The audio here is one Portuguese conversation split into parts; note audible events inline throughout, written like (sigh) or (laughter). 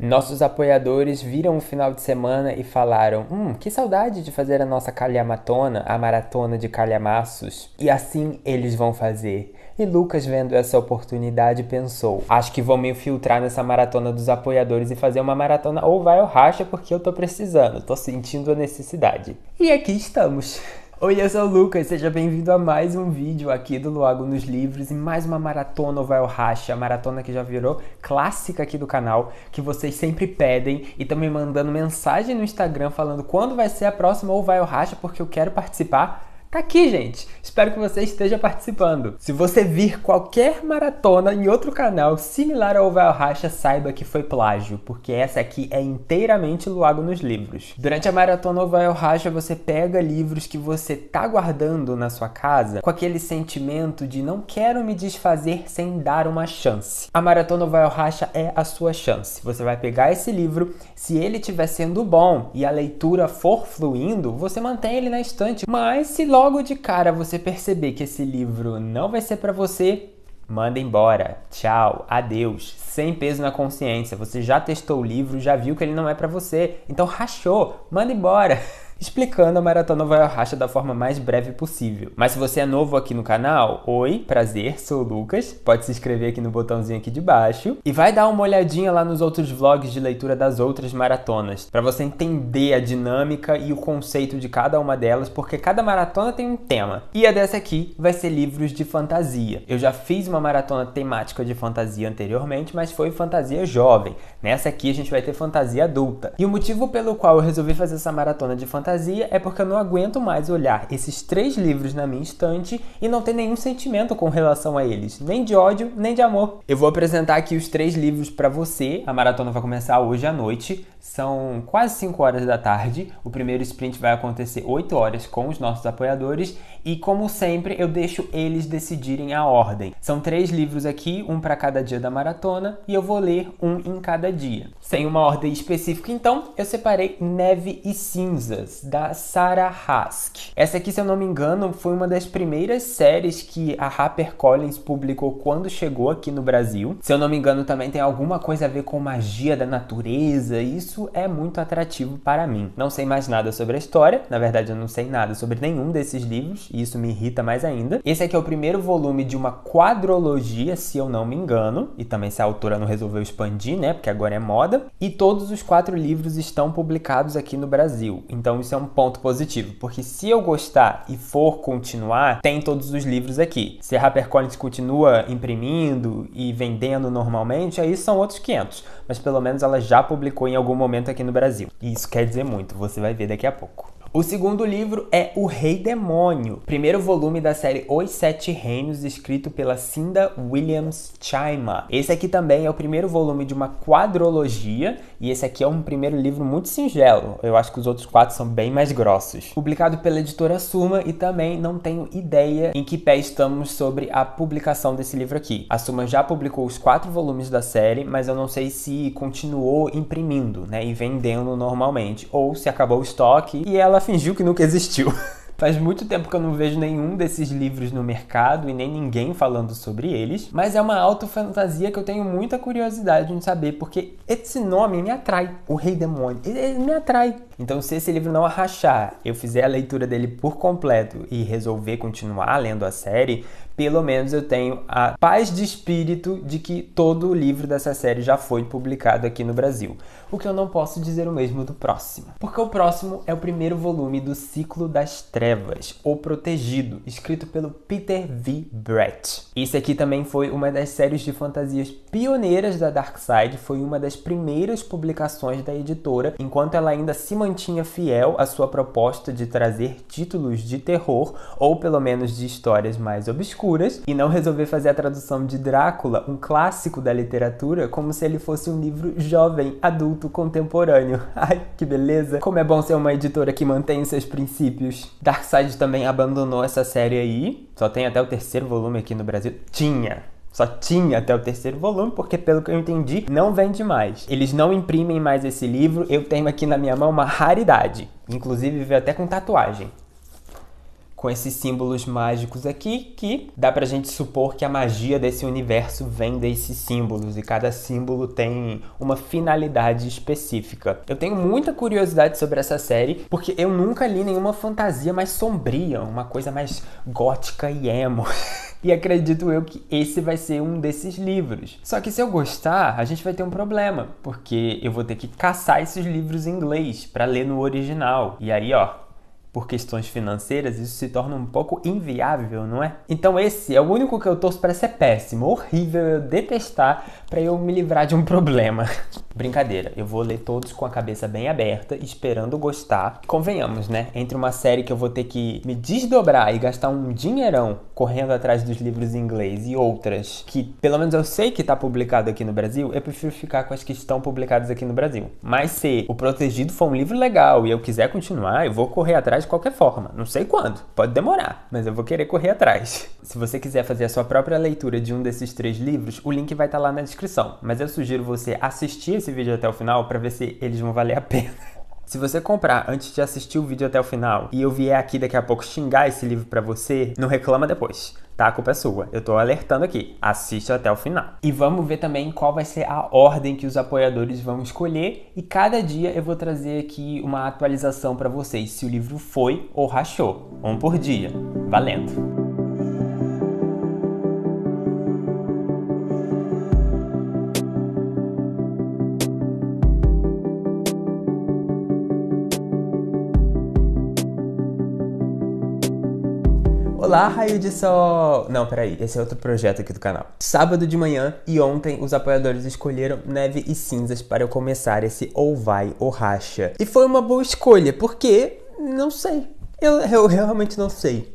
Nossos apoiadores viram o final de semana e falaram: Hum, que saudade de fazer a nossa calhamatona, a maratona de calhamaços. E assim eles vão fazer. E Lucas, vendo essa oportunidade, pensou: Acho que vou me infiltrar nessa maratona dos apoiadores e fazer uma maratona ou vai ou racha, porque eu tô precisando, tô sentindo a necessidade. E aqui estamos. Oi, eu sou o Lucas, seja bem-vindo a mais um vídeo aqui do Luago nos Livros e mais uma maratona Oval Racha, maratona que já virou clássica aqui do canal, que vocês sempre pedem e estão me mandando mensagem no Instagram falando quando vai ser a próxima Oval Racha, porque eu quero participar Tá aqui, gente. Espero que você esteja participando. Se você vir qualquer maratona em outro canal similar ao Val Racha, saiba que foi plágio, porque essa aqui é inteiramente Luago nos livros. Durante a maratona Oval Racha, você pega livros que você tá guardando na sua casa com aquele sentimento de não quero me desfazer sem dar uma chance. A maratona Oval Racha é a sua chance. Você vai pegar esse livro, se ele estiver sendo bom e a leitura for fluindo, você mantém ele na estante, mas se logo logo de cara você perceber que esse livro não vai ser para você, manda embora. Tchau, adeus, sem peso na consciência. Você já testou o livro, já viu que ele não é para você, então rachou, manda embora. (laughs) explicando a Maratona Vai ao Racha da forma mais breve possível. Mas se você é novo aqui no canal, oi, prazer, sou o Lucas. Pode se inscrever aqui no botãozinho aqui de baixo e vai dar uma olhadinha lá nos outros vlogs de leitura das outras maratonas, para você entender a dinâmica e o conceito de cada uma delas, porque cada maratona tem um tema. E a dessa aqui vai ser livros de fantasia. Eu já fiz uma maratona temática de fantasia anteriormente, mas foi fantasia jovem. Nessa aqui a gente vai ter fantasia adulta. E o motivo pelo qual eu resolvi fazer essa maratona de fantasia fantasia é porque eu não aguento mais olhar esses três livros na minha estante e não ter nenhum sentimento com relação a eles, nem de ódio, nem de amor. Eu vou apresentar aqui os três livros para você. A maratona vai começar hoje à noite, são quase 5 horas da tarde. O primeiro sprint vai acontecer 8 horas com os nossos apoiadores e como sempre, eu deixo eles decidirem a ordem. São três livros aqui, um para cada dia da maratona, e eu vou ler um em cada dia. Sem uma ordem específica, então, eu separei Neve e Cinzas, da Sarah Hask. Essa aqui, se eu não me engano, foi uma das primeiras séries que a HarperCollins publicou quando chegou aqui no Brasil. Se eu não me engano, também tem alguma coisa a ver com magia da natureza. Isso é muito atrativo para mim. Não sei mais nada sobre a história, na verdade, eu não sei nada sobre nenhum desses livros e isso me irrita mais ainda. Esse aqui é o primeiro volume de uma quadrologia, se eu não me engano, e também se a autora não resolveu expandir, né, porque agora é moda. E todos os quatro livros estão publicados aqui no Brasil, então isso é um ponto positivo, porque se eu gostar e for continuar, tem todos os livros aqui. Se a HarperCollins continua imprimindo e vendendo normalmente, aí são outros 500, mas pelo menos ela já publicou em algum momento aqui no Brasil. E isso quer dizer muito, você vai ver daqui a pouco. O segundo livro é O Rei Demônio, primeiro volume da série Os Sete Reinos, escrito pela Cinda Williams Chima. Esse aqui também é o primeiro volume de uma quadrologia, e esse aqui é um primeiro livro muito singelo. Eu acho que os outros quatro são bem mais grossos. Publicado pela editora Suma, e também não tenho ideia em que pé estamos sobre a publicação desse livro aqui. A Suma já publicou os quatro volumes da série, mas eu não sei se continuou imprimindo, né, e vendendo normalmente, ou se acabou o estoque e ela fingiu que nunca existiu. (laughs) Faz muito tempo que eu não vejo nenhum desses livros no mercado e nem ninguém falando sobre eles, mas é uma autofantasia que eu tenho muita curiosidade em saber, porque esse nome me atrai, o Rei Demônio. Ele, ele me atrai. Então, se esse livro não arrachar, eu fizer a leitura dele por completo e resolver continuar lendo a série, pelo menos eu tenho a paz de espírito de que todo o livro dessa série já foi publicado aqui no Brasil. O que eu não posso dizer o mesmo do próximo. Porque o próximo é o primeiro volume do Ciclo das Trevas, O Protegido, escrito pelo Peter V. Brett. Isso aqui também foi uma das séries de fantasias pioneiras da Dark Side, foi uma das primeiras publicações da editora, enquanto ela ainda se mantinha mantinha fiel à sua proposta de trazer títulos de terror, ou pelo menos de histórias mais obscuras, e não resolver fazer a tradução de Drácula, um clássico da literatura, como se ele fosse um livro jovem, adulto, contemporâneo. (laughs) Ai, que beleza! Como é bom ser uma editora que mantém seus princípios. Darkseid também abandonou essa série aí, só tem até o terceiro volume aqui no Brasil. Tinha! Só tinha até o terceiro volume, porque pelo que eu entendi, não vende mais. Eles não imprimem mais esse livro. Eu tenho aqui na minha mão uma raridade. Inclusive veio até com tatuagem com esses símbolos mágicos aqui, que dá pra gente supor que a magia desse universo vem desses símbolos e cada símbolo tem uma finalidade específica. Eu tenho muita curiosidade sobre essa série porque eu nunca li nenhuma fantasia mais sombria, uma coisa mais gótica e emo. (laughs) E acredito eu que esse vai ser um desses livros. Só que se eu gostar, a gente vai ter um problema, porque eu vou ter que caçar esses livros em inglês para ler no original. E aí, ó, por questões financeiras, isso se torna um pouco inviável, não é? Então esse é o único que eu torço para ser péssimo, horrível, eu detestar para eu me livrar de um (laughs) problema. Brincadeira, eu vou ler todos com a cabeça bem aberta, esperando gostar. Convenhamos, né? Entre uma série que eu vou ter que me desdobrar e gastar um dinheirão correndo atrás dos livros em inglês e outras que, pelo menos eu sei que tá publicado aqui no Brasil, eu prefiro ficar com as que estão publicadas aqui no Brasil. Mas se O Protegido for um livro legal e eu quiser continuar, eu vou correr atrás de qualquer forma. Não sei quando, pode demorar, mas eu vou querer correr atrás. Se você quiser fazer a sua própria leitura de um desses três livros, o link vai estar tá lá na descrição. Mas eu sugiro você assistir esse vídeo até o final para ver se eles vão valer a (laughs) pena. Se você comprar antes de assistir o vídeo até o final e eu vier aqui daqui a pouco xingar esse livro para você, não reclama depois tá? A culpa é sua. Eu tô alertando aqui. Assista até o final. E vamos ver também qual vai ser a ordem que os apoiadores vão escolher e cada dia eu vou trazer aqui uma atualização para vocês se o livro foi ou rachou. Um por dia. Valendo. Olá, raio de sol! Não, peraí, esse é outro projeto aqui do canal. Sábado de manhã e ontem os apoiadores escolheram neve e cinzas para eu começar esse ou vai ou racha. E foi uma boa escolha, porque não sei. eu, eu realmente não sei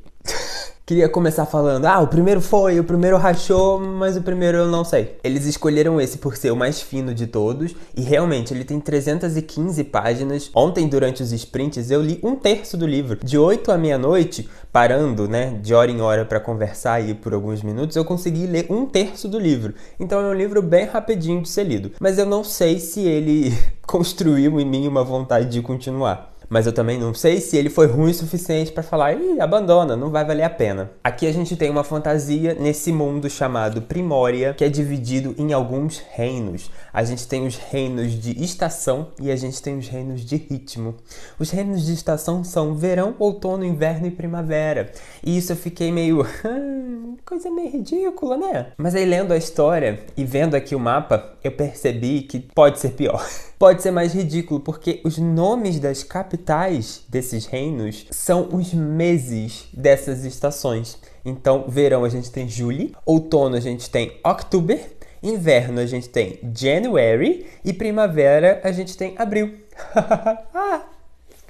queria começar falando: ah, o primeiro foi, o primeiro rachou, mas o primeiro eu não sei. Eles escolheram esse por ser o mais fino de todos e realmente ele tem 315 páginas. Ontem, durante os sprints, eu li um terço do livro. De 8 à meia-noite, parando, né, de hora em hora para conversar aí por alguns minutos, eu consegui ler um terço do livro. Então é um livro bem rapidinho de ser lido. Mas eu não sei se ele (laughs) construiu em mim uma vontade de continuar. Mas eu também não sei se ele foi ruim o suficiente para falar, Ih, abandona, não vai valer a pena. Aqui a gente tem uma fantasia nesse mundo chamado Primória, que é dividido em alguns reinos. A gente tem os reinos de estação e a gente tem os reinos de ritmo. Os reinos de estação são verão, outono, inverno e primavera. E isso eu fiquei meio. Ah, coisa meio ridícula, né? Mas aí lendo a história e vendo aqui o mapa, eu percebi que pode ser pior. (laughs) pode ser mais ridículo, porque os nomes das capitais desses reinos são os meses dessas estações. Então, verão a gente tem julho, outono a gente tem outubro, Inverno a gente tem January e primavera a gente tem abril. (laughs) Ah,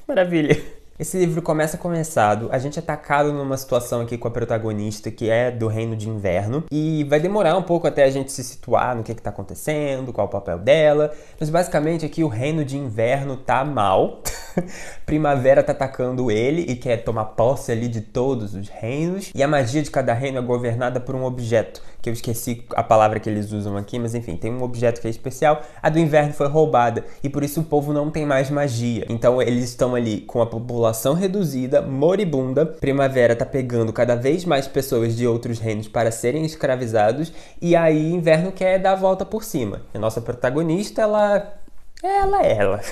maravilha! Esse livro começa começado, a gente é atacado numa situação aqui com a protagonista que é do reino de inverno e vai demorar um pouco até a gente se situar no que é está acontecendo, qual o papel dela, mas basicamente aqui o reino de inverno tá mal. (laughs) (laughs) Primavera tá atacando ele e quer tomar posse ali de todos os reinos. E a magia de cada reino é governada por um objeto, que eu esqueci a palavra que eles usam aqui, mas enfim, tem um objeto que é especial. A do inverno foi roubada e por isso o povo não tem mais magia. Então eles estão ali com a população reduzida, moribunda. Primavera tá pegando cada vez mais pessoas de outros reinos para serem escravizados e aí inverno quer dar a volta por cima. E a nossa protagonista, ela ela é ela. (laughs)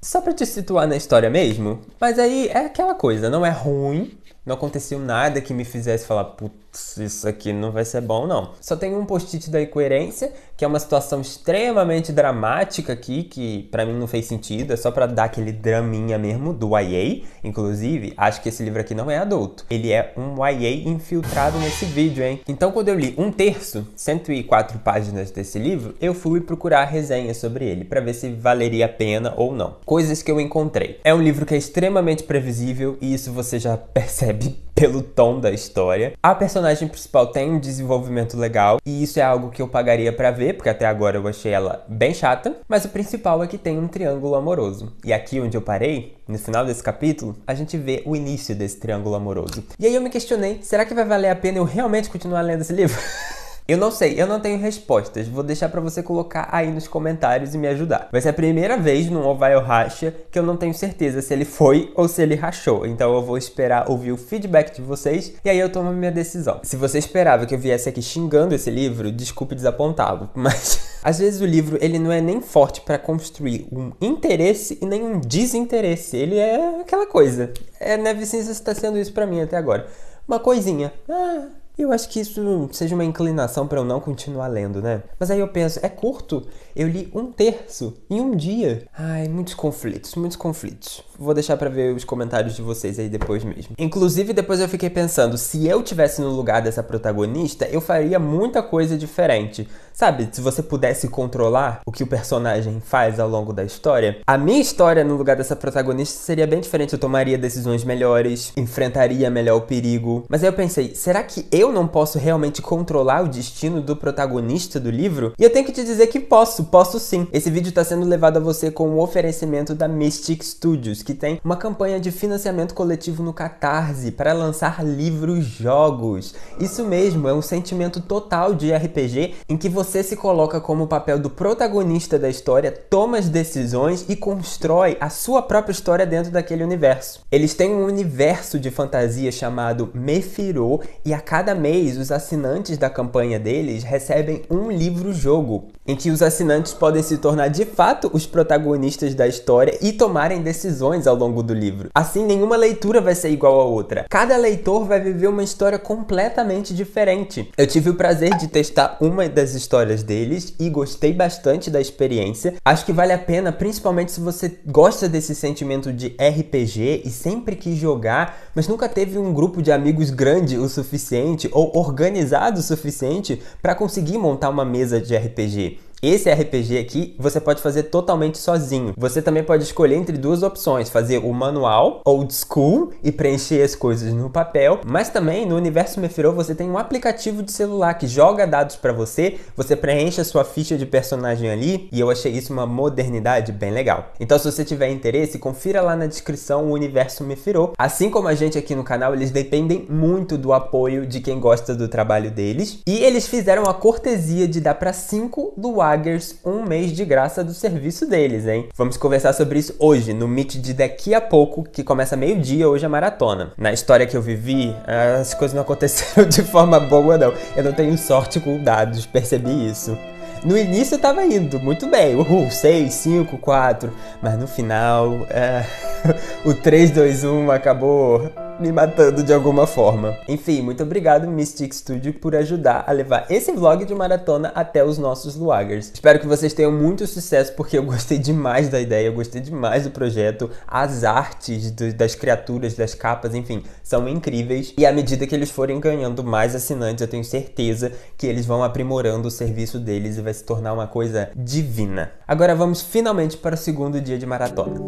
Só para te situar na história mesmo, mas aí é aquela coisa, não é ruim, não aconteceu nada que me fizesse falar, puta isso aqui não vai ser bom, não. Só tem um post-it da incoerência, que é uma situação extremamente dramática aqui, que para mim não fez sentido, é só para dar aquele draminha mesmo do YA. Inclusive, acho que esse livro aqui não é adulto. Ele é um YA infiltrado nesse vídeo, hein? Então, quando eu li um terço, 104 páginas desse livro, eu fui procurar resenha sobre ele, para ver se valeria a pena ou não. Coisas que eu encontrei. É um livro que é extremamente previsível, e isso você já (laughs) percebe pelo tom da história. A personagem principal tem um desenvolvimento legal e isso é algo que eu pagaria para ver, porque até agora eu achei ela bem chata, mas o principal é que tem um triângulo amoroso. E aqui onde eu parei, no final desse capítulo, a gente vê o início desse triângulo amoroso. E aí eu me questionei, será que vai valer a pena eu realmente continuar lendo esse livro? (laughs) Eu não sei, eu não tenho respostas. Vou deixar para você colocar aí nos comentários e me ajudar. Vai ser a primeira vez num Ovaio Racha que eu não tenho certeza se ele foi ou se ele rachou. Então eu vou esperar ouvir o feedback de vocês e aí eu tomo minha decisão. Se você esperava que eu viesse aqui xingando esse livro, desculpe desapontá-lo, (laughs) mas às vezes o livro ele não é nem forte para construir um interesse e nem um desinteresse. Ele é aquela coisa. É Neve Cinza está sendo isso para mim até agora. Uma coisinha. Ah, eu acho que isso seja uma inclinação para eu não continuar lendo, né? Mas aí eu penso, é curto? Eu li um terço em um dia. Ai, muitos conflitos, muitos conflitos. Vou deixar para ver os comentários de vocês aí depois mesmo. Inclusive, depois eu fiquei pensando, se eu tivesse no lugar dessa protagonista, eu faria muita coisa diferente. Sabe, se você pudesse controlar o que o personagem faz ao longo da história, a minha história no lugar dessa protagonista seria bem diferente. Eu tomaria decisões melhores, enfrentaria melhor o perigo. Mas aí eu pensei, será que eu não posso realmente controlar o destino do protagonista do livro? E eu tenho que te dizer que posso, posso sim. Esse vídeo tá sendo levado a você com um oferecimento da Mystic Studios, que tem uma campanha de financiamento coletivo no Catarse para lançar livros jogos. Isso mesmo, é um sentimento total de RPG em que você se coloca como o papel do protagonista da história, toma as decisões e constrói a sua própria história dentro daquele universo. Eles têm um universo de fantasia chamado Mefiro e a cada mês os assinantes da campanha deles recebem um livro jogo, em que os assinantes podem se tornar de fato os protagonistas da história e tomarem decisões ao longo do livro. Assim, nenhuma leitura vai ser igual a outra. Cada leitor vai viver uma história completamente diferente. Eu tive o prazer de testar uma das histórias deles e gostei bastante da experiência. Acho que vale a pena, principalmente se você gosta desse sentimento de RPG e sempre quis jogar, mas nunca teve um grupo de amigos grande o suficiente ou organizado o suficiente para conseguir montar uma mesa de RPG. Esse RPG aqui você pode fazer totalmente sozinho. Você também pode escolher entre duas opções: fazer o manual old school e preencher as coisas no papel, mas também no universo Mefiro você tem um aplicativo de celular que joga dados para você, você preenche a sua ficha de personagem ali, e eu achei isso uma modernidade bem legal. Então se você tiver interesse, confira lá na descrição o universo Mefiro. Assim como a gente aqui no canal, eles dependem muito do apoio de quem gosta do trabalho deles, e eles fizeram a cortesia de dar para 5 do ar Paggers um mês de graça do serviço deles, hein? Vamos conversar sobre isso hoje, no Meet de daqui a pouco, que começa meio-dia, hoje a é maratona. Na história que eu vivi, as coisas não (laughs) aconteceram de forma boa, não. Eu não tenho sorte com dados, percebi isso. No início eu tava indo muito bem, uhul, 6, 5, 4, mas no final, é... (laughs) o 3, 2, 1 acabou me matando de alguma forma. Enfim, muito obrigado Mystic Studio por ajudar a levar esse vlog de maratona até os nossos Luagers. Espero que vocês tenham muito sucesso porque eu gostei demais da ideia, eu gostei demais do projeto. As artes do, das criaturas, das capas, enfim, são incríveis. E à medida que eles forem ganhando mais assinantes, eu tenho certeza que eles vão aprimorando o serviço deles e vai se tornar uma coisa divina. Agora vamos finalmente para o segundo dia de maratona.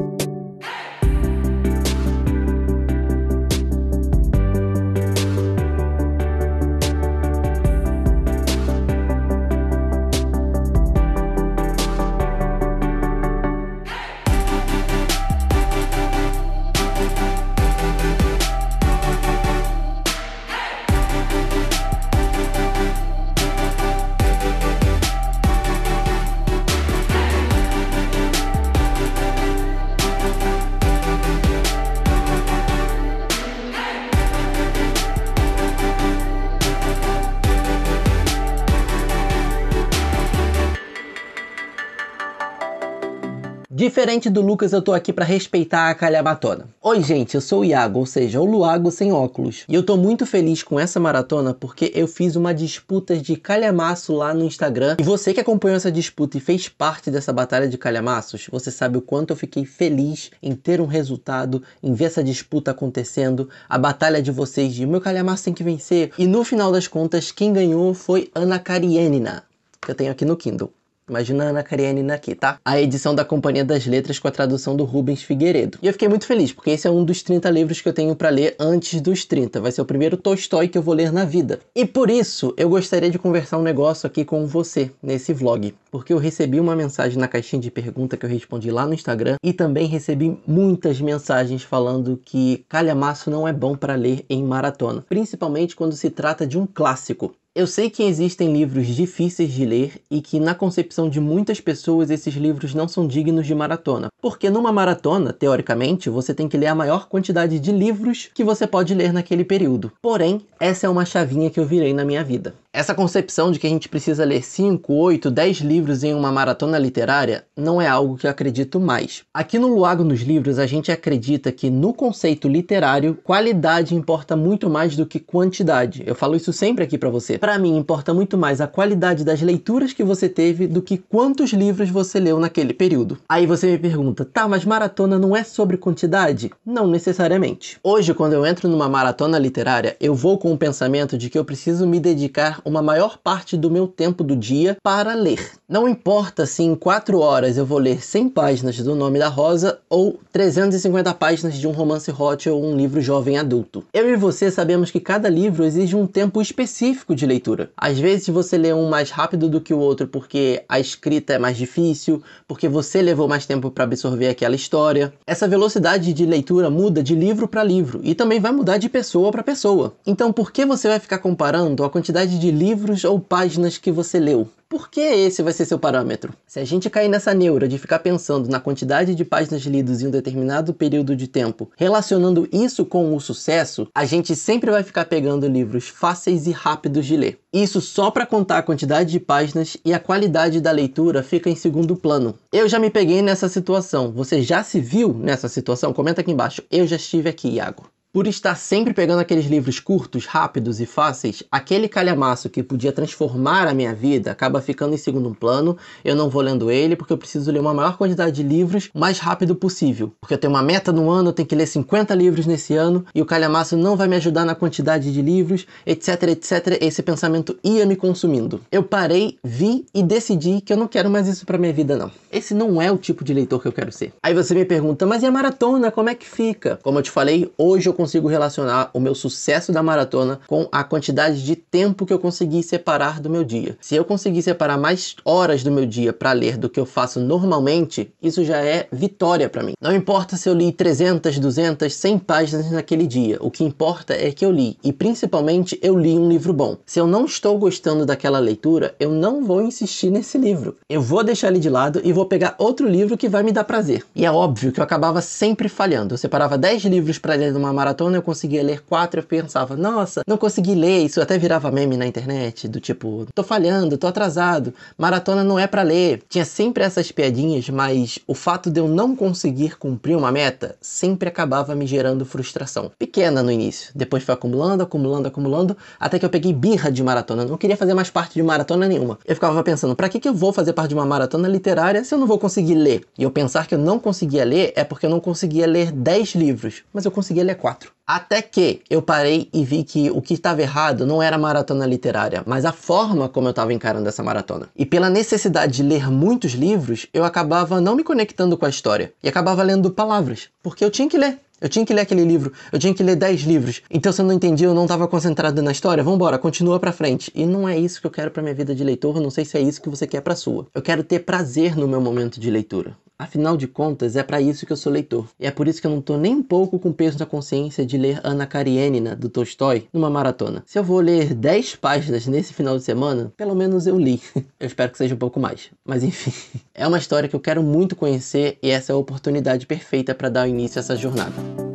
Diferente do Lucas, eu tô aqui para respeitar a calhabatona. Oi, gente, eu sou o Iago, ou seja, o Luago sem óculos. E eu tô muito feliz com essa maratona porque eu fiz uma disputa de calhamaço lá no Instagram. E você que acompanhou essa disputa e fez parte dessa batalha de calhamaços, você sabe o quanto eu fiquei feliz em ter um resultado, em ver essa disputa acontecendo, a batalha de vocês de meu calhamaço tem que vencer. E no final das contas, quem ganhou foi Ana Karienina, que eu tenho aqui no Kindle. Imagina a Ana Karenina aqui, tá? A edição da Companhia das Letras com a tradução do Rubens Figueiredo. E eu fiquei muito feliz, porque esse é um dos 30 livros que eu tenho para ler antes dos 30. Vai ser o primeiro Tolstói que eu vou ler na vida. E por isso, eu gostaria de conversar um negócio aqui com você, nesse vlog. Porque eu recebi uma mensagem na caixinha de pergunta que eu respondi lá no Instagram e também recebi muitas mensagens falando que calhamaço não é bom para ler em maratona, principalmente quando se trata de um clássico. Eu sei que existem livros difíceis de ler e que, na concepção de muitas pessoas, esses livros não são dignos de maratona. Porque numa maratona, teoricamente, você tem que ler a maior quantidade de livros que você pode ler naquele período. Porém, essa é uma chavinha que eu virei na minha vida. Essa concepção de que a gente precisa ler 5, 8, 10 livros em uma maratona literária não é algo que eu acredito mais. Aqui no Luago nos Livros, a gente acredita que no conceito literário, qualidade importa muito mais do que quantidade. Eu falo isso sempre aqui para você. Pra para mim, importa muito mais a qualidade das leituras que você teve do que quantos livros você leu naquele período. Aí você me pergunta, tá, mas maratona não é sobre quantidade? Não necessariamente. Hoje, quando eu entro numa maratona literária, eu vou com o pensamento de que eu preciso me dedicar uma maior parte do meu tempo do dia para ler. Não importa se em 4 horas eu vou ler 100 páginas do Nome da Rosa ou 350 páginas de um romance hot ou um livro jovem adulto. Eu e você sabemos que cada livro exige um tempo específico de leitura. Às vezes você lê um mais rápido do que o outro porque a escrita é mais difícil, porque você levou mais tempo para absorver aquela história. Essa velocidade de leitura muda de livro para livro e também vai mudar de pessoa para pessoa. Então, por que você vai ficar comparando a quantidade de livros ou páginas que você leu? Por que esse vai ser seu parâmetro? Se a gente cair nessa neura de ficar pensando na quantidade de páginas lidas em um determinado período de tempo, relacionando isso com o sucesso, a gente sempre vai ficar pegando livros fáceis e rápidos de ler. Isso só para contar a quantidade de páginas e a qualidade da leitura fica em segundo plano. Eu já me peguei nessa situação. Você já se viu nessa situação? Comenta aqui embaixo. Eu já estive aqui, Iago. Por estar sempre pegando aqueles livros curtos, rápidos e fáceis, aquele calhamaço que podia transformar a minha vida acaba ficando em segundo plano. Eu não vou lendo ele porque eu preciso ler uma maior quantidade de livros o mais rápido possível. Porque eu tenho uma meta no ano, eu tenho que ler 50 livros nesse ano e o calhamaço não vai me ajudar na quantidade de livros, etc, etc. Esse pensamento ia me consumindo. Eu parei, vi e decidi que eu não quero mais isso para minha vida, não. Esse não é o tipo de leitor que eu quero ser. Aí você me pergunta, mas e a maratona? Como é que fica? Como eu te falei, hoje eu consigo relacionar o meu sucesso da maratona com a quantidade de tempo que eu consegui separar do meu dia. Se eu conseguir separar mais horas do meu dia para ler do que eu faço normalmente, isso já é vitória para mim. Não importa se eu li 300, 200, 100 páginas naquele dia, o que importa é que eu li e principalmente eu li um livro bom. Se eu não estou gostando daquela leitura, eu não vou insistir nesse livro. Eu vou deixar ele de lado e vou pegar outro livro que vai me dar prazer. E é óbvio que eu acabava sempre falhando. Eu separava 10 livros para ler numa maratona maratona eu conseguia ler quatro, eu pensava, nossa, não consegui ler, isso até virava meme na internet, do tipo, tô falhando, tô atrasado, maratona não é para ler. Tinha sempre essas piadinhas, mas o fato de eu não conseguir cumprir uma meta sempre acabava me gerando frustração. Pequena no início, depois foi acumulando, acumulando, acumulando, até que eu peguei birra de maratona, não queria fazer mais parte de maratona nenhuma. Eu ficava pensando, para que que eu vou fazer parte de uma maratona literária se eu não vou conseguir ler? E eu pensar que eu não conseguia ler é porque eu não conseguia ler 10 livros, mas eu conseguia ler 4. 4. Até que eu parei e vi que o que estava errado não era a maratona literária, mas a forma como eu estava encarando essa maratona. E pela necessidade de ler muitos livros, eu acabava não me conectando com a história e acabava lendo palavras, porque eu tinha que ler. Eu tinha que ler aquele livro, eu tinha que ler 10 livros. Então se eu não entendi, eu não estava concentrado na história, vambora, continua pra frente. E não é isso que eu quero pra minha vida de leitor, não sei se é isso que você quer pra sua. Eu quero ter prazer no meu momento de leitura. Afinal de contas, é para isso que eu sou leitor. E é por isso que eu não tô nem um pouco com peso na consciência de ler Ana Karenina, do Tolstói, numa maratona. Se eu vou ler 10 páginas nesse final de semana, pelo menos eu li. (laughs) eu espero que seja um pouco mais. Mas enfim, (laughs) é uma história que eu quero muito conhecer e essa é a oportunidade perfeita para dar início a essa jornada.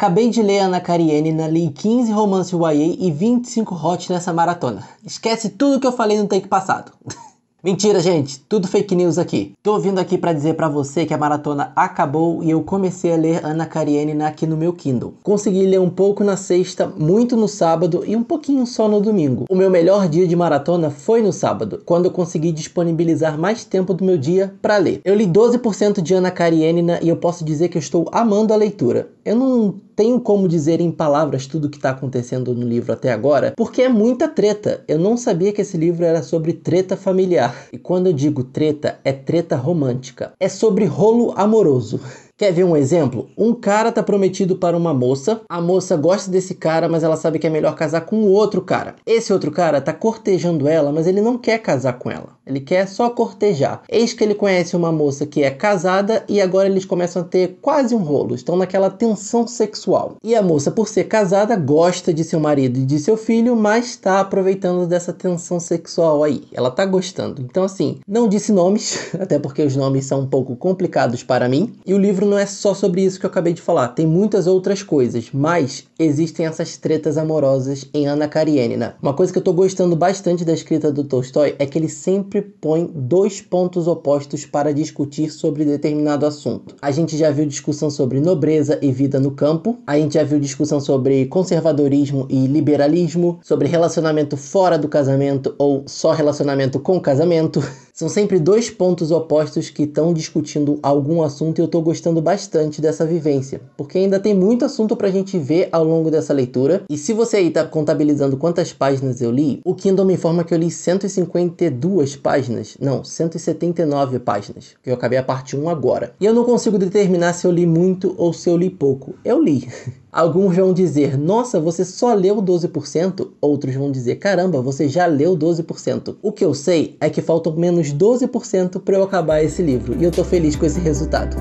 Acabei de ler Ana Karenina, li 15 romance YA e 25 hot nessa maratona. Esquece tudo que eu falei no take passado. (laughs) Mentira, gente, tudo fake news aqui. Tô vindo aqui para dizer para você que a maratona acabou e eu comecei a ler Ana Karenina aqui no meu Kindle. Consegui ler um pouco na sexta, muito no sábado e um pouquinho só no domingo. O meu melhor dia de maratona foi no sábado, quando eu consegui disponibilizar mais tempo do meu dia para ler. Eu li 12% de Ana Karenina e eu posso dizer que eu estou amando a leitura. Eu não tenho como dizer em palavras tudo o que está acontecendo no livro até agora, porque é muita treta. Eu não sabia que esse livro era sobre treta familiar. E quando eu digo treta, é treta romântica. É sobre rolo amoroso. (laughs) Quer ver um exemplo? Um cara tá prometido para uma moça, a moça gosta desse cara, mas ela sabe que é melhor casar com outro cara. Esse outro cara tá cortejando ela, mas ele não quer casar com ela. Ele quer só cortejar. Eis que ele conhece uma moça que é casada e agora eles começam a ter quase um rolo, estão naquela tensão sexual. E a moça, por ser casada, gosta de seu marido e de seu filho, mas tá aproveitando dessa tensão sexual aí. Ela tá gostando. Então assim, não disse nomes, (laughs) até porque os nomes são um pouco complicados para mim, e o livro não é só sobre isso que eu acabei de falar, tem muitas outras coisas, mas existem essas tretas amorosas em Ana Karenina. Uma coisa que eu tô gostando bastante da escrita do Tolstói é que ele sempre põe dois pontos opostos para discutir sobre determinado assunto. A gente já viu discussão sobre nobreza e vida no campo, a gente já viu discussão sobre conservadorismo e liberalismo, sobre relacionamento fora do casamento ou só relacionamento com casamento. (laughs) São sempre dois pontos opostos que estão discutindo algum assunto e eu tô gostando bastante dessa vivência, porque ainda tem muito assunto para a gente ver ao longo dessa leitura. E se você aí está contabilizando quantas páginas eu li, o Kindle me informa que eu li 152 páginas, não, 179 páginas, que eu acabei a parte 1 agora. E eu não consigo determinar se eu li muito ou se eu li pouco. Eu li. (laughs) Alguns vão dizer, nossa, você só leu 12%. Outros vão dizer, caramba, você já leu 12%. O que eu sei é que faltam menos 12% para eu acabar esse livro, e eu tô feliz com esse resultado.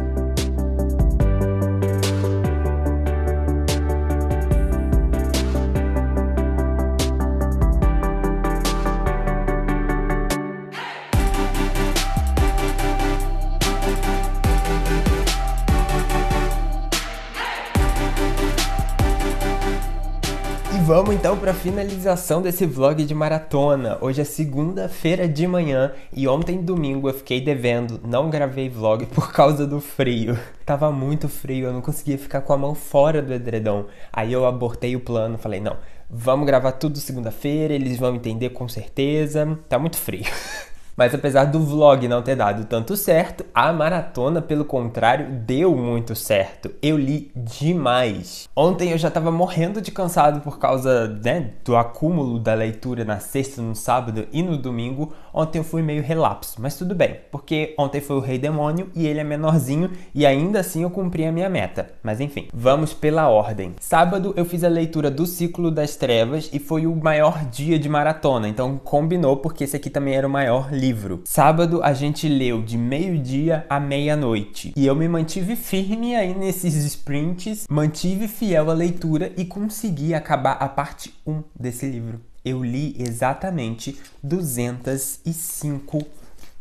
vamos então para a finalização desse vlog de maratona. Hoje é segunda-feira de manhã e ontem domingo eu fiquei devendo, não gravei vlog (laughs) por causa do frio. Tava muito frio, eu não conseguia ficar com a mão fora do edredom. Aí eu abortei o plano, falei: "Não, vamos gravar tudo segunda-feira, eles vão entender com certeza. Tá muito frio." (laughs) Mas apesar do vlog não ter dado tanto certo, a maratona, pelo contrário, deu muito certo. Eu li demais. Ontem eu já estava morrendo de cansado por causa né, do acúmulo da leitura na sexta, no sábado e no domingo. Ontem eu fui meio relapso, mas tudo bem, porque ontem foi o Rei Demônio e ele é menorzinho e ainda assim eu cumpri a minha meta. Mas enfim, vamos pela ordem. Sábado eu fiz a leitura do Ciclo das Trevas e foi o maior dia de maratona, então combinou porque esse aqui também era o maior livro livro. Sábado a gente leu de meio-dia à meia-noite. E eu me mantive firme aí nesses sprints, mantive fiel à leitura e consegui acabar a parte 1 desse livro. Eu li exatamente 205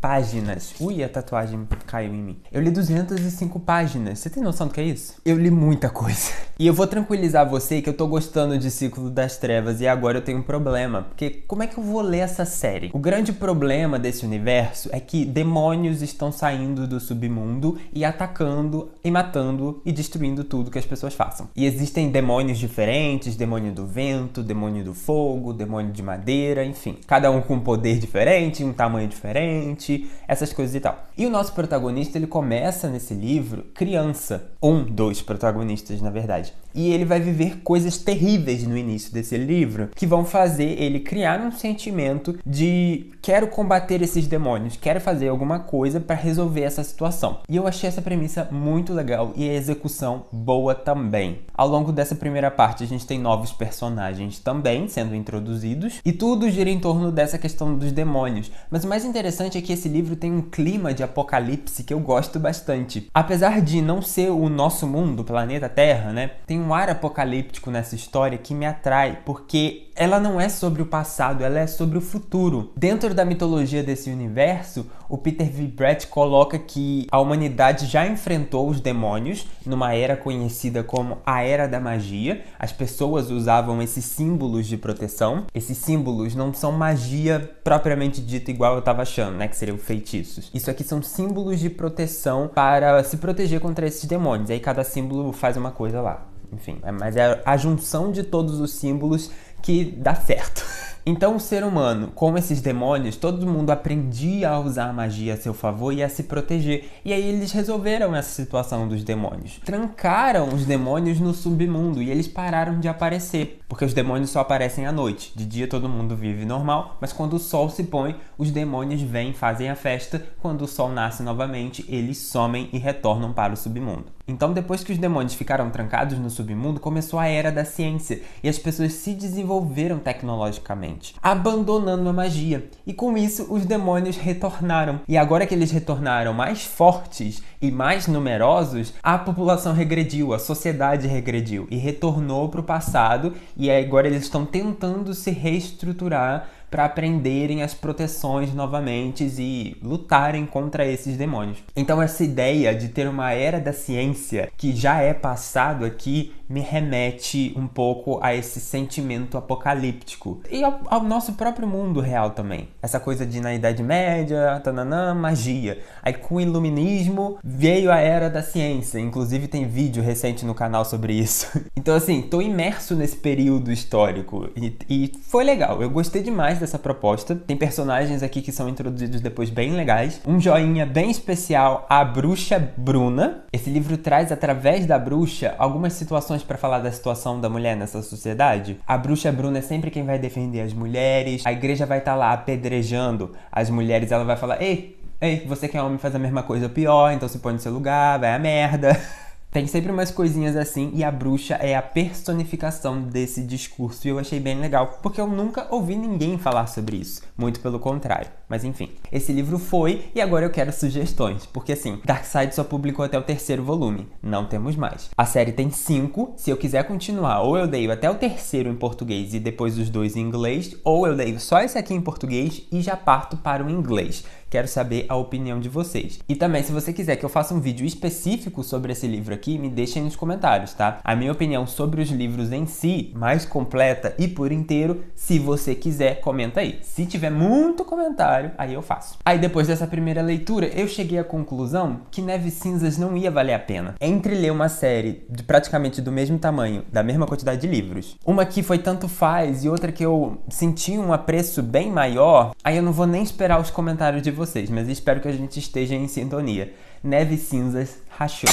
páginas. Ui, a tatuagem caiu em mim. Eu li 205 páginas. Você tem noção do que é isso? Eu li muita coisa. (laughs) E eu vou tranquilizar você que eu tô gostando de Ciclo das Trevas e agora eu tenho um problema. Porque como é que eu vou ler essa série? O grande problema desse universo é que demônios estão saindo do submundo e atacando e matando e destruindo tudo que as pessoas façam. E existem demônios diferentes, demônio do vento, demônio do fogo, demônio de madeira, enfim. Cada um com um poder diferente, um tamanho diferente, assistir essas coisas e tal. E o nosso protagonista, ele começa nesse livro criança, um dois protagonistas, na verdade. E ele vai viver coisas terríveis no início desse livro que vão fazer ele criar um sentimento de quero combater esses demônios, quero fazer alguma coisa para resolver essa situação. E eu achei essa premissa muito legal e a execução boa também. Ao longo dessa primeira parte, a gente tem novos personagens também sendo introduzidos e tudo gira em torno dessa questão dos demônios. Mas o mais interessante é que esse livro tem um clima de apocalipse que eu gosto bastante. Apesar de não ser o nosso mundo, o planeta Terra, né? Tem um ar apocalíptico nessa história que me atrai, porque ela não é sobre o passado, ela é sobre o futuro. Dentro da mitologia desse universo, o Peter V. Brett coloca que a humanidade já enfrentou os demônios numa era conhecida como a Era da Magia. As pessoas usavam esses símbolos de proteção. Esses símbolos não são magia propriamente dita, igual eu estava achando, né? Que seriam feitiços. Isso aqui são símbolos de proteção para se proteger contra esses demônios. Aí cada símbolo faz uma coisa lá. Enfim, é, mas é a junção de todos os símbolos que dá certo. (laughs) Então, o ser humano, com esses demônios, todo mundo aprendia a usar a magia a seu favor e a se proteger. E aí eles resolveram essa situação dos demônios. Trancaram os demônios no submundo e eles pararam de aparecer, porque os demônios só aparecem à noite. De dia todo mundo vive normal, mas quando o sol se põe, os demônios vêm, fazem a festa. Quando o sol nasce novamente, eles somem e retornam para o submundo. Então, depois que os demônios ficaram trancados no submundo, começou a era da ciência e as pessoas se desenvolveram tecnologicamente, abandonando a magia. E com isso, os demônios retornaram. E agora que eles retornaram mais fortes e mais numerosos, a população regrediu, a sociedade regrediu e retornou para o passado. E agora eles estão tentando se reestruturar para aprenderem as proteções novamente e lutarem contra esses demônios. Então essa ideia de ter uma era da ciência que já é passado aqui me remete um pouco a esse sentimento apocalíptico e ao, ao nosso próprio mundo real também. Essa coisa de na Idade Média, tananã, magia. Aí com o iluminismo veio a era da ciência, inclusive tem vídeo recente no canal sobre isso. (laughs) Então assim, tô imerso nesse período histórico e, e foi legal, eu gostei demais dessa proposta. Tem personagens aqui que são introduzidos depois bem legais. Um joinha bem especial à bruxa Bruna. Esse livro traz, através da bruxa, algumas situações para falar da situação da mulher nessa sociedade. A bruxa Bruna é sempre quem vai defender as mulheres. A igreja vai estar tá lá apedrejando as mulheres. Ela vai falar: Ei, ei, você que é homem faz a mesma coisa ou pior, então se põe no seu lugar, vai a merda. (laughs) Tem sempre umas coisinhas assim, e a bruxa é a personificação desse discurso, e eu achei bem legal, porque eu nunca ouvi ninguém falar sobre isso, muito pelo contrário. Mas enfim, esse livro foi e agora eu quero sugestões, porque assim, Darkseid só publicou até o terceiro volume, não temos mais. A série tem cinco, se eu quiser continuar, ou eu leio até o terceiro em português e depois os dois em inglês, ou eu leio só esse aqui em português e já parto para o inglês. Quero saber a opinião de vocês. E também, se você quiser que eu faça um vídeo específico sobre esse livro aqui, me deixem nos comentários, tá? A minha opinião sobre os livros em si, mais completa e por inteiro, se você quiser, comenta aí. Se tiver muito comentário, aí eu faço. Aí depois dessa primeira leitura, eu cheguei à conclusão que Neves Cinzas não ia valer a pena. Entre ler uma série de praticamente do mesmo tamanho, da mesma quantidade de livros, uma que foi tanto faz e outra que eu senti um apreço bem maior, aí eu não vou nem esperar os comentários de vocês, mas espero que a gente esteja em sintonia. Neves Cinzas rachou.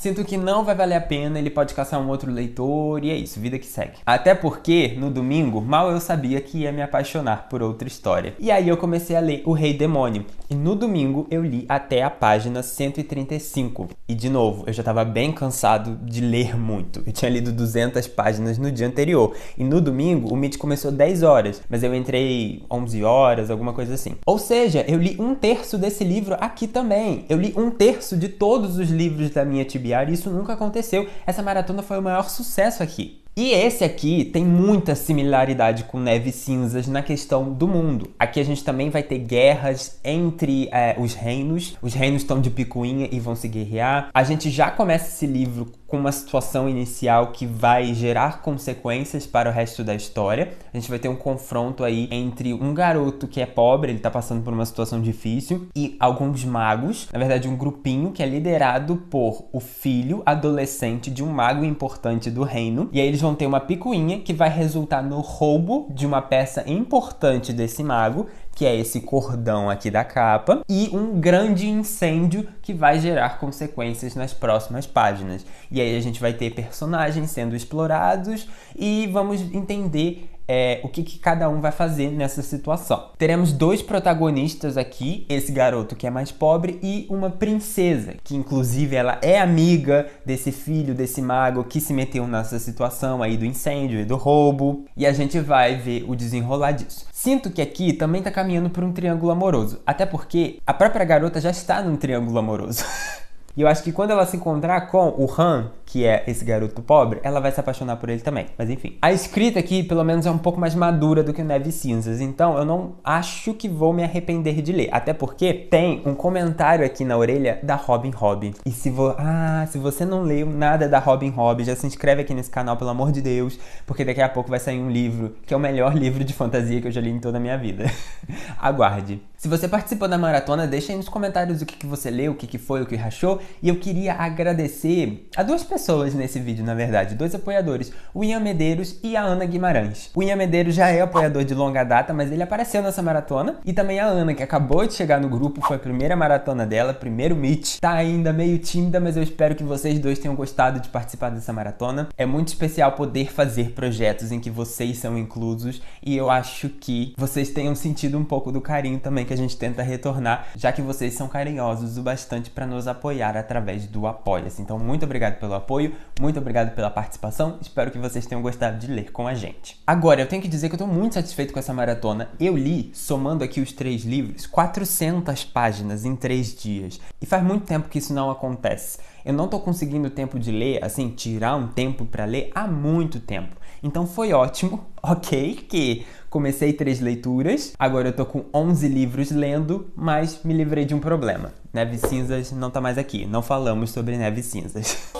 Sinto que não vai valer a pena, ele pode caçar um outro leitor e é isso, vida que segue. Até porque, no domingo, mal eu sabia que ia me apaixonar por outra história. E aí eu comecei a ler O Rei Demônio. E no domingo eu li até a página 135. E de novo, eu já estava bem cansado de ler muito. Eu tinha lido 200 páginas no dia anterior. E no domingo o Meet começou 10 horas, mas eu entrei 11 horas, alguma coisa assim. Ou seja, eu li um terço desse livro aqui também. Eu li um terço de todos os livros da minha tibia e isso nunca aconteceu. Essa maratona foi o maior sucesso aqui. E esse aqui tem muita similaridade com Neve Cinzas na questão do mundo. Aqui a gente também vai ter guerras entre é, os reinos. Os reinos estão de picuinha e vão se guerrear. A gente já começa esse livro com uma situação inicial que vai gerar consequências para o resto da história. A gente vai ter um confronto aí entre um garoto que é pobre, ele tá passando por uma situação difícil, e alguns magos, na verdade, um grupinho que é liderado por o filho adolescente de um mago importante do reino. E aí eles vão ter uma picuinha que vai resultar no roubo de uma peça importante desse mago que é esse cordão aqui da capa, e um grande incêndio que vai gerar consequências nas próximas páginas. E aí a gente vai ter personagens sendo explorados e vamos entender é, o que, que, cada um vai fazer nessa situação. Teremos dois protagonistas aqui, esse garoto que é mais pobre e uma princesa, que inclusive ela é amiga desse filho, desse mago que se meteu nessa situação aí do incêndio e do roubo. E a gente vai ver o desenrolar disso. Sinto que aqui também tá caminhando por um triângulo amoroso, até porque a própria garota já está num triângulo amoroso. (laughs) e eu acho que quando ela se encontrar com o Han, que é esse garoto pobre, ela vai se apaixonar por ele também. Mas enfim. A escrita aqui, pelo menos, é um pouco mais madura do que Neve Cinzas, então eu não acho que vou me arrepender de ler. Até porque tem um comentário aqui na orelha da Robin Hobb. E se, vo... ah, se você não leu nada da Robin Hobb, já se inscreve aqui nesse canal, pelo amor de Deus, porque daqui a pouco vai sair um livro que é o melhor (laughs) livro de fantasia que eu já li em toda a minha vida. (laughs) Aguarde. Se você participou da maratona, deixa aí nos comentários o que, que você leu, o que, que foi, o que rachou. E eu queria agradecer a duas pessoas pessoas nesse vídeo, na verdade, dois apoiadores, o Ian Medeiros e a Ana Guimarães. O Ian Medeiros já é apoiador de longa data, mas ele apareceu nessa maratona, e também a Ana, que acabou de chegar no grupo, foi a primeira maratona dela, primeiro meet. Tá ainda meio tímida, mas eu espero que vocês dois tenham gostado de participar dessa maratona. É muito especial poder fazer projetos em que vocês são inclusos, e eu acho que vocês tenham sentido um pouco do carinho também que a gente tenta retornar, já que vocês são carinhosos o bastante para nos apoiar através do Apoia-se. Então, muito obrigado pelo apoio apoio. Muito obrigado pela participação. Espero que vocês tenham gostado de ler com a gente. Agora, eu tenho que dizer que eu estou muito satisfeito com essa maratona. Eu li, somando aqui os três livros, 400 páginas em três dias. E faz muito tempo que isso não acontece. Eu não estou conseguindo tempo de ler, assim, tirar um tempo para ler há muito tempo. Então foi ótimo, (laughs) ok, que comecei três leituras, agora eu tô com 11 livros lendo, mas me livrei de um problema. Neve Cinzas não tá mais aqui, não falamos sobre Neve Cinzas. (laughs)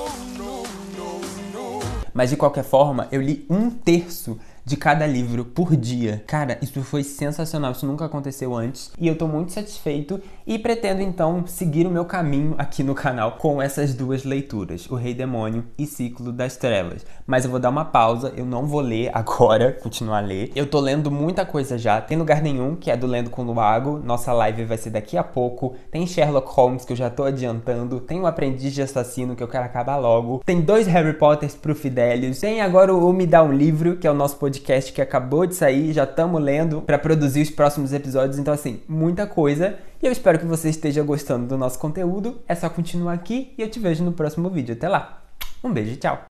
Mas de qualquer forma, eu li um terço de cada livro por dia. Cara, isso foi sensacional, isso nunca aconteceu antes e eu tô muito satisfeito e pretendo então seguir o meu caminho aqui no canal com essas duas leituras, O Rei Demônio e Ciclo das Trevas. Mas eu vou dar uma pausa, eu não vou ler (laughs) agora, continuar a ler. Eu tô lendo muita coisa já, tem lugar nenhum, que é do Lendo com Luago, nossa live vai ser daqui a pouco, tem Sherlock Holmes que eu já tô adiantando, tem o Aprendiz de Assassino que eu quero acabar logo, tem dois Harry Potters pro Fidelius, tem agora o Me Dá um Livro, que é o nosso podcast que acabou de sair, já estamos lendo para produzir os próximos episódios, então assim, muita coisa. E eu espero que você esteja gostando do nosso conteúdo. É só continuar aqui e eu te vejo no próximo vídeo. Até lá. Um beijo, tchau.